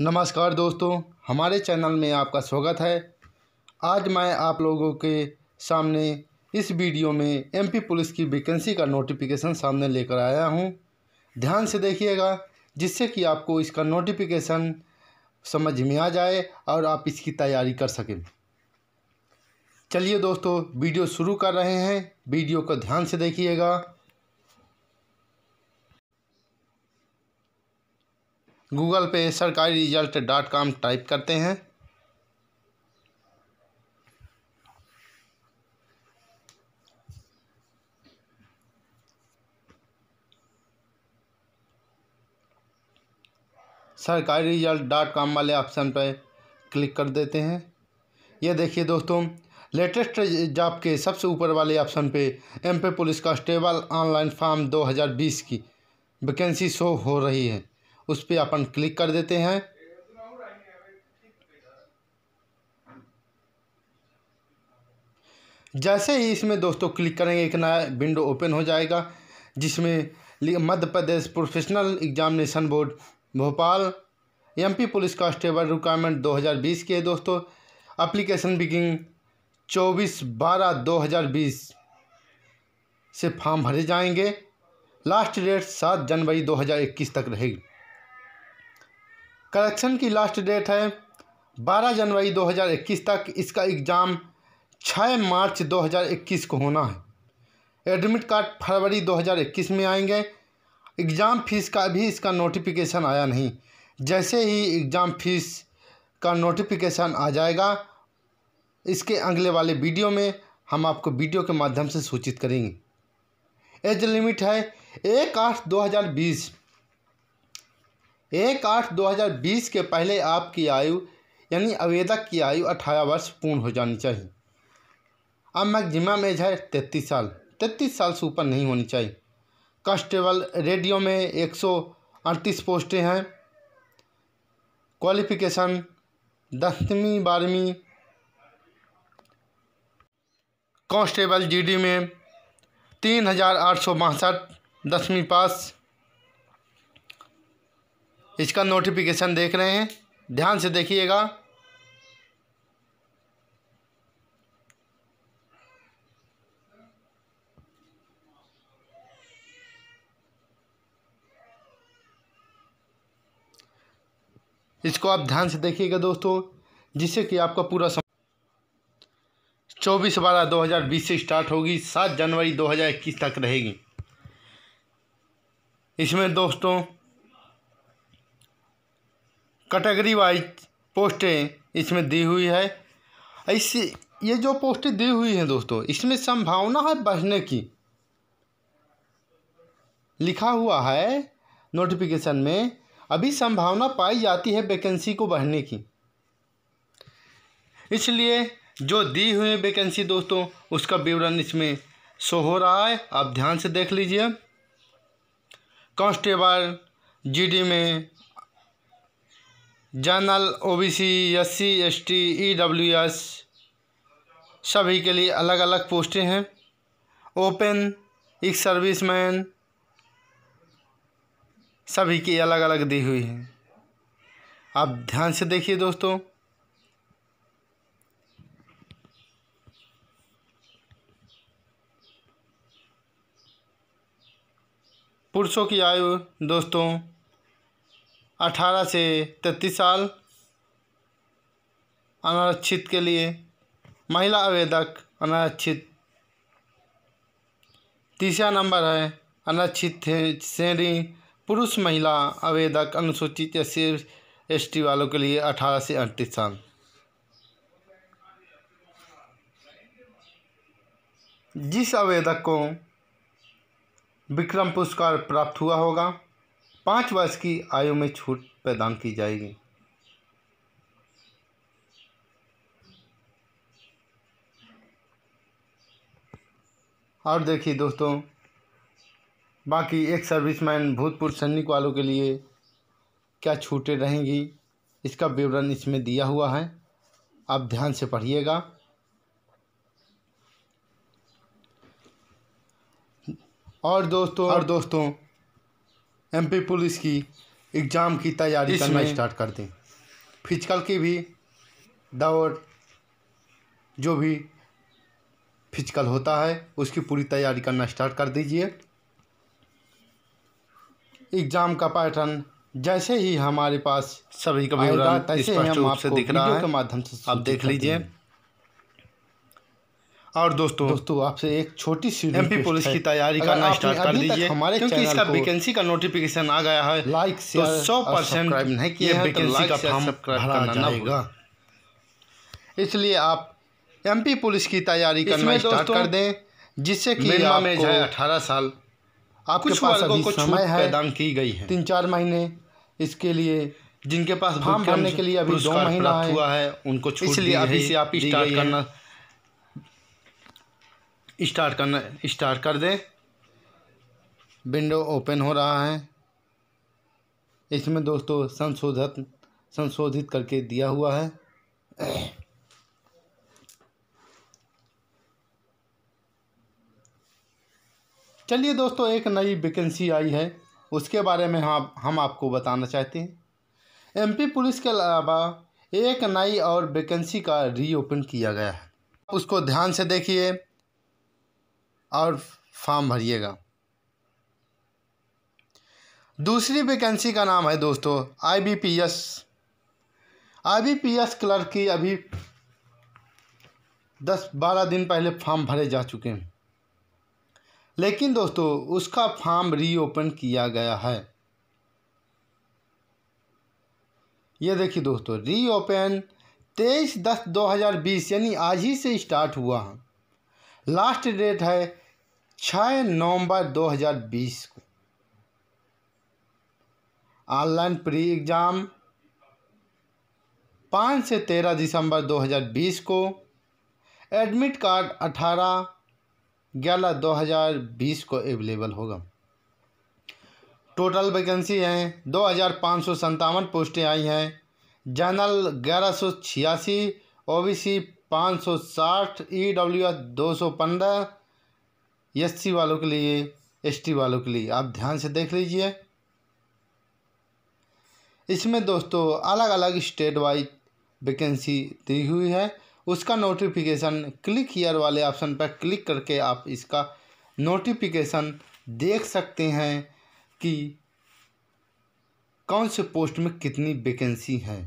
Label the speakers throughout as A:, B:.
A: नमस्कार दोस्तों हमारे चैनल में आपका स्वागत है आज मैं आप लोगों के सामने इस वीडियो में एमपी पुलिस की वैकेंसी का नोटिफिकेशन सामने लेकर आया हूं ध्यान से देखिएगा जिससे कि आपको इसका नोटिफिकेशन समझ में आ जाए और आप इसकी तैयारी कर सकें चलिए दोस्तों वीडियो शुरू कर रहे हैं वीडियो को ध्यान से देखिएगा गूगल पे सरकारी रिजल्ट डॉट कॉम टाइप करते हैं सरकारी रिजल्ट डॉट कॉम वाले ऑप्शन पर क्लिक कर देते हैं ये देखिए दोस्तों लेटेस्ट जॉब के सबसे ऊपर वाले ऑप्शन पे MP police police stable online form 2020 की वैकेंसी शो हो रही है उस पर अपन क्लिक कर देते हैं जैसे ही इसमें दोस्तों क्लिक करेंगे एक नया विंडो ओपन हो जाएगा जिसमें Madhya Pradesh professional examination board Bhopal MP police constable requirement 2020 के दोस्तों अप्लीकेशन बिगिंग 24 बारह 2020 से फॉर्म भरे जाएंगे लास्ट डेट सात जनवरी 2021 तक रहेगी कलेक्शन की लास्ट डेट है 12 जनवरी 2021 तक इसका एग्ज़ाम 6 मार्च 2021 को होना है एडमिट कार्ड फरवरी 2021 में आएंगे एग्ज़ाम फ़ीस का अभी इसका नोटिफिकेशन आया नहीं जैसे ही एग्ज़ाम फ़ीस का नोटिफिकेशन आ जाएगा इसके अगले वाले वीडियो में हम आपको वीडियो के माध्यम से सूचित करेंगे एज लिमिट है एक आठ दो हज़ार बीस एक आठ दो हज़ार बीस के पहले आपकी आयु यानी आवेदक की आयु अठारह वर्ष पूर्ण हो जानी चाहिए अब मैक्मम एज है तैतीस साल तैतीस साल से ऊपर नहीं होनी चाहिए कांस्टेबल रेडियो में एक सौ अड़तीस पोस्टें हैं क्वालिफिकेशन दसवीं बारहवीं कांस्टेबल जीडी में तीन हज़ार आठ सौ बासठ दसवीं पास इसका नोटिफिकेशन देख रहे हैं ध्यान से देखिएगा इसको आप ध्यान से देखिएगा दोस्तों जिससे कि आपका पूरा समय चौबीस बारह दो हज़ार बीस से स्टार्ट होगी सात जनवरी दो हज़ार इक्कीस तक रहेगी इसमें दोस्तों कैटेगरी वाइज पोस्टें इसमें दी हुई है ऐसी ये जो पोस्टें दी हुई हैं दोस्तों इसमें संभावना है बढ़ने की लिखा हुआ है नोटिफिकेशन में अभी संभावना पाई जाती है वैकेंसी को बढ़ने की इसलिए जो दी हुई वैकेंसी दोस्तों उसका विवरण इसमें शो हो रहा है आप ध्यान से देख लीजिए कांस्टेबल जीडी में general OBC SC ST EWS सभी के लिए अलग अलग पोस्टें हैं ओपन एक सर्विसमैन सभी की अलग अलग दी हुई है आप ध्यान से देखिए दोस्तों पुरुषों की आयु दोस्तों अठारह से तैतीस साल अनारक्षित के लिए महिला आवेदक अनारक्षित तीसरा नंबर है अनारक्षित श्रेणी पुरुष महिला आवेदक अनुसूचित या सिर्फ एस टी वालों के लिए अठारह से अड़तीस साल जिस आवेदक को विक्रम पुरस्कार प्राप्त हुआ होगा पाँच वर्ष की आयु में छूट प्रदान की जाएगी और देखिए दोस्तों बाकी एक सर्विसमैन भूतपूर्व सैनिक वालों के लिए क्या छूटें रहेंगी इसका विवरण इसमें दिया हुआ है आप ध्यान से पढ़िएगा और दोस्तों और दोस्तों एमपी पुलिस की एग्ज़ाम की तैयारी करना स्टार्ट कर दें फिजिकल की भी दौड़ जो भी फिजिकल होता है उसकी पूरी तैयारी करना स्टार्ट कर दीजिए एग्ज़ाम का पैटर्न जैसे ही हमारे पास सभी का तैसे हम आपको दिख रहा है के माध्यम से आप देख लीजिए और दोस्तों दोस्तों आपसे एक छोटी सी एमपी पुलिस की तैयारी करना स्टार्ट कर दीजिए हमारे क्योंकि इसका वैकेंसी का नोटिफिकेशन आ गया है लाइक से तो सौ परसेंट नहीं किया वैकेंसी तो का फॉर्म करना ना इसलिए आप एमपी पुलिस की तैयारी करना स्टार्ट कर दें जिससे कि में जो है अठारह साल
B: आप कुछ समय है दान
A: की गई है तीन चार महीने इसके लिए जिनके पास फॉर्म भरने के लिए अभी दो महीना हुआ है उनको इसलिए अभी से आप स्टार्ट करना स्टार्ट करना स्टार्ट कर दें विंडो ओपन हो रहा है इसमें दोस्तों संशोधन संशोधित करके दिया हुआ है चलिए दोस्तों एक नई वैकेंसी आई है उसके बारे में हम हम आपको बताना चाहते हैं एमपी पुलिस के अलावा एक नई और वैकेंसी का रीओपन किया गया है उसको ध्यान से देखिए और फॉर्म भरिएगा दूसरी वैकेंसी का नाम है दोस्तों आईबीपीएस आईबीपीएस क्लर्क की अभी दस बारह दिन पहले फॉर्म भरे जा चुके हैं लेकिन दोस्तों उसका फॉर्म रीओपन किया गया है ये देखिए दोस्तों रीओपन तेईस दस दो हज़ार बीस यानी आज ही से स्टार्ट हुआ है लास्ट डेट है छः नवंबर 2020 को ऑनलाइन प्री एग्ज़ाम पाँच से तेरह दिसंबर 2020 को एडमिट कार्ड अठारह ग्यारह 2020 को अवेलेबल होगा टोटल वैकेंसी हैं दो हज़ार पाँच सौ संतावन पोस्टें आई हैं जनरल ग्यारह सौ छियासी ओ बी सी पाँच सौ साठ ई डब्ल्यू आर दो सौ पंद्रह एस सी वालों के लिए एस टी वालों के लिए आप ध्यान से देख लीजिए इसमें दोस्तों अलग अलग स्टेट वाइज वैकेंसी दी हुई है उसका नोटिफिकेशन क्लिक हीयर वाले ऑप्शन पर क्लिक करके आप इसका नोटिफिकेशन देख सकते हैं कि कौन से पोस्ट में कितनी वैकेंसी हैं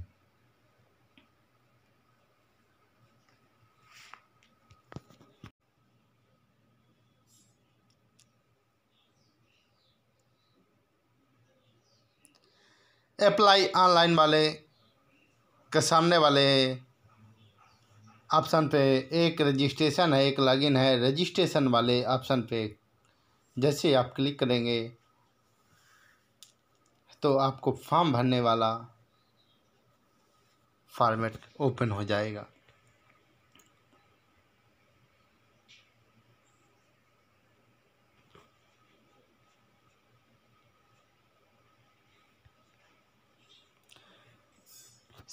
A: अप्लाई ऑनलाइन वाले के सामने वाले ऑप्शन पे एक रजिस्ट्रेशन है एक लॉगिन है रजिस्ट्रेशन वाले ऑप्शन पे जैसे आप क्लिक करेंगे तो आपको फॉर्म भरने वाला फॉर्मेट ओपन हो जाएगा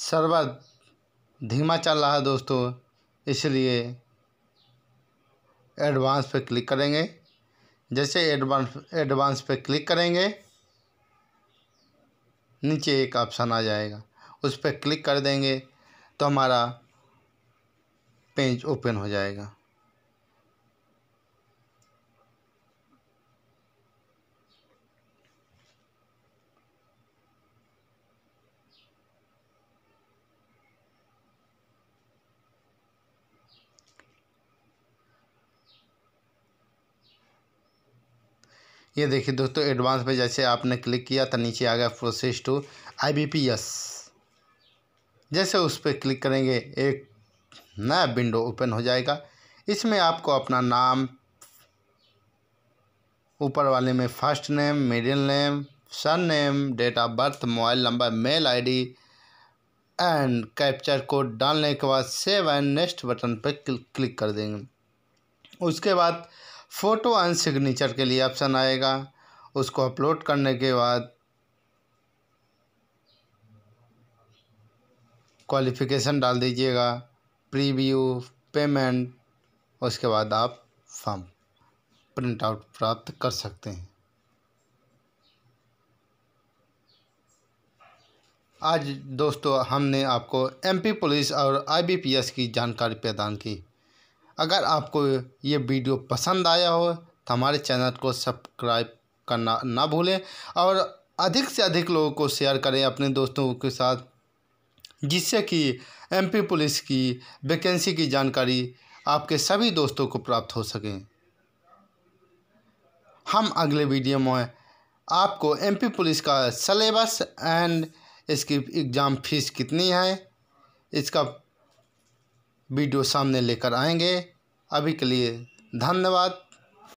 A: शरबत धीमा चल रहा है दोस्तों इसलिए एडवांस पे क्लिक करेंगे जैसे एडवांस एडवांस पे क्लिक करेंगे नीचे एक ऑप्शन आ जाएगा उस पर क्लिक कर देंगे तो हमारा पेज ओपन हो जाएगा ये देखिए दोस्तों एडवांस में जैसे आपने क्लिक किया तो नीचे आ गया प्रोसेस टू आईबीपीएस जैसे उस पर क्लिक करेंगे एक नया विंडो ओपन हो जाएगा इसमें आपको अपना नाम ऊपर वाले में first name middle name surname date of birth mobile number mail ID and captcha code डालने के बाद सेव एंड नेक्स्ट बटन पर क्लिक कर देंगे उसके बाद फ़ोटो एंड सिग्नेचर के लिए ऑप्शन आएगा उसको अपलोड करने के बाद क्वालिफिकेशन डाल दीजिएगा प्रीव्यू पेमेंट उसके बाद आप फॉर्म प्रिंट आउट प्राप्त कर सकते हैं आज दोस्तों हमने आपको एमपी पुलिस और आईबीपीएस की जानकारी प्रदान की अगर आपको ये वीडियो पसंद आया हो तो हमारे चैनल को सब्सक्राइब करना ना भूलें और अधिक से अधिक लोगों को शेयर करें अपने दोस्तों के साथ जिससे कि एमपी पुलिस की वैकेंसी की जानकारी आपके सभी दोस्तों को प्राप्त हो सके हम अगले वीडियो में आपको एमपी पुलिस का सलेबस एंड इसकी एग्ज़ाम फीस कितनी है इसका वीडियो सामने लेकर आएंगे अभी के लिए धन्यवाद